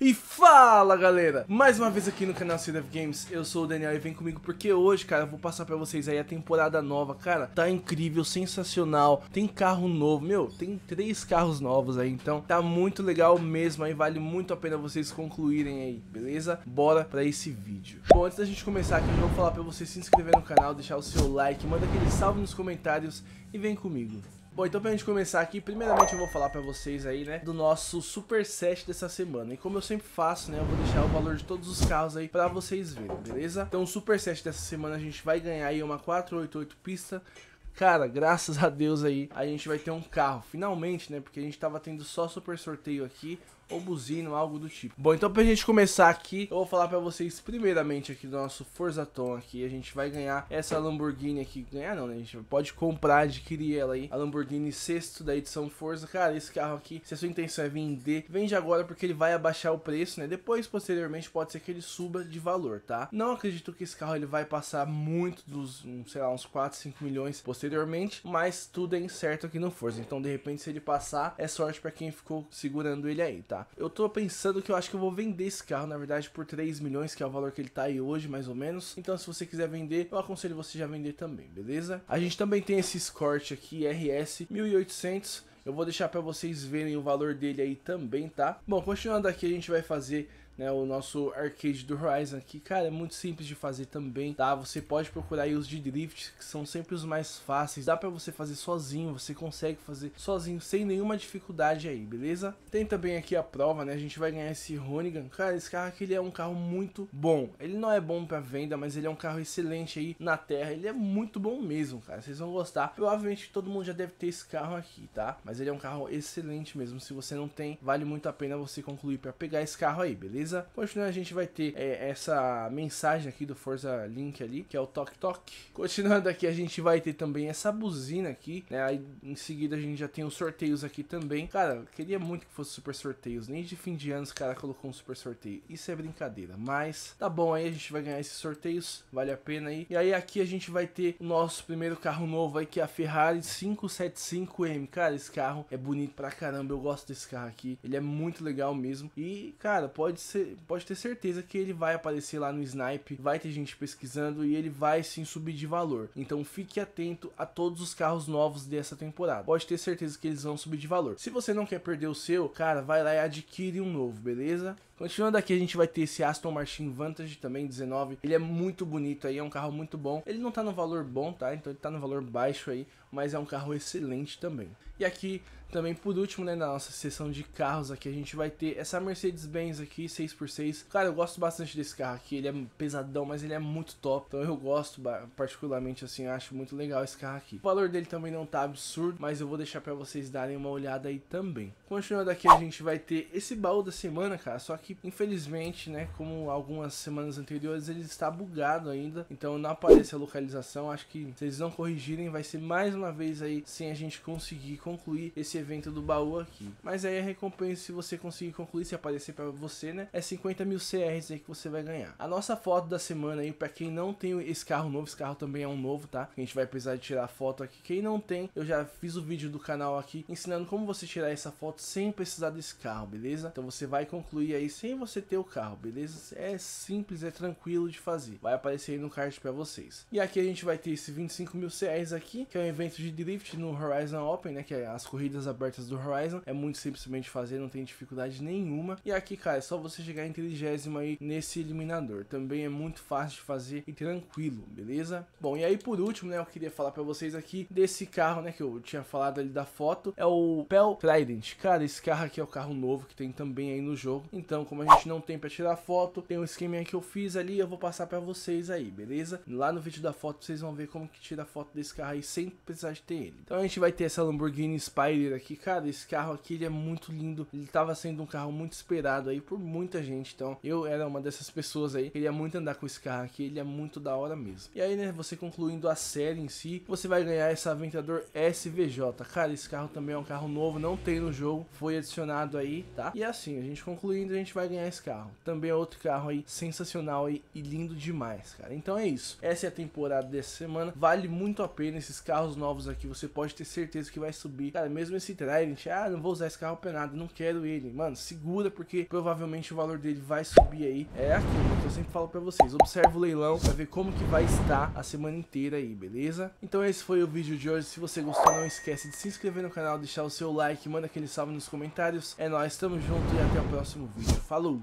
E fala galera, mais uma vez aqui no canal CDF Games, eu sou o Daniel e vem comigo porque hoje, cara, eu vou passar pra vocês aí a temporada nova, cara, tá incrível, sensacional, tem carro novo, meu, tem três carros novos aí, então tá muito legal mesmo, aí vale muito a pena vocês concluírem aí, beleza? Bora pra esse vídeo. Bom, antes da gente começar aqui, eu vou falar pra você se inscrever no canal, deixar o seu like, manda aquele salve nos comentários e vem comigo. Bom, então pra gente começar aqui, primeiramente eu vou falar pra vocês aí, né, do nosso super set dessa semana. E como eu sempre faço, né, eu vou deixar o valor de todos os carros aí pra vocês verem, beleza? Então o super set dessa semana a gente vai ganhar aí uma 488 pista cara, graças a Deus aí, a gente vai ter um carro, finalmente, né? Porque a gente tava tendo só super sorteio aqui, ou buzino, algo do tipo. Bom, então pra gente começar aqui, eu vou falar pra vocês primeiramente aqui do nosso Forzaton aqui, a gente vai ganhar essa Lamborghini aqui, ganhar não, né, a gente pode comprar, adquirir ela aí, a Lamborghini sexto da edição Forza, cara, esse carro aqui, se a sua intenção é vender, vende agora porque ele vai abaixar o preço, né, depois, posteriormente, pode ser que ele suba de valor, tá? Não acredito que esse carro ele vai passar muito dos, sei lá, uns 4, 5 milhões posteriormente, anteriormente, mas tudo é incerto aqui no Forza. Então, de repente, se ele passar, é sorte para quem ficou segurando ele aí, tá? Eu tô pensando que eu acho que eu vou vender esse carro, na verdade, por 3 milhões, que é o valor que ele tá aí hoje, mais ou menos. Então, se você quiser vender, eu aconselho você já vender também, beleza? A gente também tem esse Escort aqui, RS 1800. Eu vou deixar para vocês verem o valor dele aí também, tá? Bom, continuando aqui, a gente vai fazer né, o nosso arcade do Horizon, aqui, cara, é muito simples de fazer também, tá? Você pode procurar aí os de drift, que são sempre os mais fáceis, dá pra você fazer sozinho, você consegue fazer sozinho, sem nenhuma dificuldade aí, beleza? Tem também aqui a prova, né, a gente vai ganhar esse Honigan, cara, esse carro aqui, ele é um carro muito bom, ele não é bom pra venda, mas ele é um carro excelente aí na terra, ele é muito bom mesmo, cara, vocês vão gostar, provavelmente todo mundo já deve ter esse carro aqui, tá? Mas ele é um carro excelente mesmo, se você não tem, vale muito a pena você concluir pra pegar esse carro aí, beleza? Continuando, né, a gente vai ter é, essa mensagem aqui do Forza Link ali, que é o Tok Tok. Continuando aqui, a gente vai ter também essa buzina aqui, né? Aí em seguida a gente já tem os sorteios aqui também. Cara, queria muito que fosse super sorteios. Nem de fim de anos, cara, colocou um super sorteio. Isso é brincadeira, mas tá bom aí, a gente vai ganhar esses sorteios, vale a pena aí. E aí aqui a gente vai ter o nosso primeiro carro novo aí, que é a Ferrari 575M. Cara, esse carro é bonito pra caramba, eu gosto desse carro aqui. Ele é muito legal mesmo. E, cara, pode ser ser, pode ter certeza que ele vai aparecer lá no Snipe, vai ter gente pesquisando e ele vai sim subir de valor. Então fique atento a todos os carros novos dessa temporada. Pode ter certeza que eles vão subir de valor. Se você não quer perder o seu, cara, vai lá e adquire um novo, beleza? Continuando aqui, a gente vai ter esse Aston Martin Vantage também, 19. Ele é muito bonito aí, é um carro muito bom. Ele não tá no valor bom, tá? Então ele tá no valor baixo aí mas é um carro excelente também. E aqui também por último, né, na nossa seção de carros aqui a gente vai ter essa Mercedes-Benz aqui 6x6. Cara, eu gosto bastante desse carro aqui, ele é pesadão, mas ele é muito top. Então eu gosto particularmente assim, acho muito legal esse carro aqui. O valor dele também não tá absurdo, mas eu vou deixar para vocês darem uma olhada aí também. Continuando aqui, a gente vai ter esse baú da semana, cara, só que infelizmente, né, como algumas semanas anteriores, ele está bugado ainda. Então não aparece a localização, acho que se eles não corrigirem vai ser mais uma vez aí sem a gente conseguir concluir esse evento do baú aqui. Mas aí a recompensa, se você conseguir concluir, se aparecer para você, né? É 50 mil CRs aí que você vai ganhar. A nossa foto da semana aí, para quem não tem esse carro novo, esse carro também é um novo, tá? A gente vai precisar de tirar foto aqui. Quem não tem, eu já fiz o vídeo do canal aqui ensinando como você tirar essa foto sem precisar desse carro, beleza? Então você vai concluir aí sem você ter o carro, beleza? É simples, é tranquilo de fazer. Vai aparecer aí no card para vocês. E aqui a gente vai ter esse 25 mil CRs aqui, que é um evento de drift no Horizon Open, né? Que é as corridas abertas do Horizon. É muito simplesmente fazer, não tem dificuldade nenhuma. E aqui, cara, é só você chegar em trigésima aí nesse eliminador. Também é muito fácil de fazer e tranquilo, beleza? Bom, e aí por último, né? Eu queria falar pra vocês aqui desse carro, né? Que eu tinha falado ali da foto. É o Pell Trident. Cara, esse carro aqui é o carro novo que tem também aí no jogo. Então, como a gente não tem pra tirar foto, tem um esqueminha que eu fiz ali. Eu vou passar pra vocês aí, beleza? Lá no vídeo da foto vocês vão ver como que tira a foto desse carro aí sem precisar precisar de ter ele. Então a gente vai ter essa Lamborghini Spider aqui, cara, esse carro aqui ele é muito lindo, ele tava sendo um carro muito esperado aí por muita gente, então eu era uma dessas pessoas aí, queria muito andar com esse carro aqui, ele é muito da hora mesmo. E aí, né, você concluindo a série em si, você vai ganhar essa Aventador SVJ, cara, esse carro também é um carro novo, não tem no jogo, foi adicionado aí, tá? E assim, a gente concluindo, a gente vai ganhar esse carro. Também é outro carro aí sensacional aí, e lindo demais, cara. Então é isso, essa é a temporada dessa semana, vale muito a pena esses carros novos novos aqui, você pode ter certeza que vai subir. Cara, mesmo esse Trident, ah, não vou usar esse carro pra nada, não quero ele. Mano, segura, porque provavelmente o valor dele vai subir aí. É aquilo que eu sempre falo pra vocês. Observa o leilão pra ver como que vai estar a semana inteira aí, beleza? Então esse foi o vídeo de hoje. Se você gostou, não esquece de se inscrever no canal, deixar o seu like, manda aquele salve nos comentários. É nóis, tamo junto e até o próximo vídeo. Falou!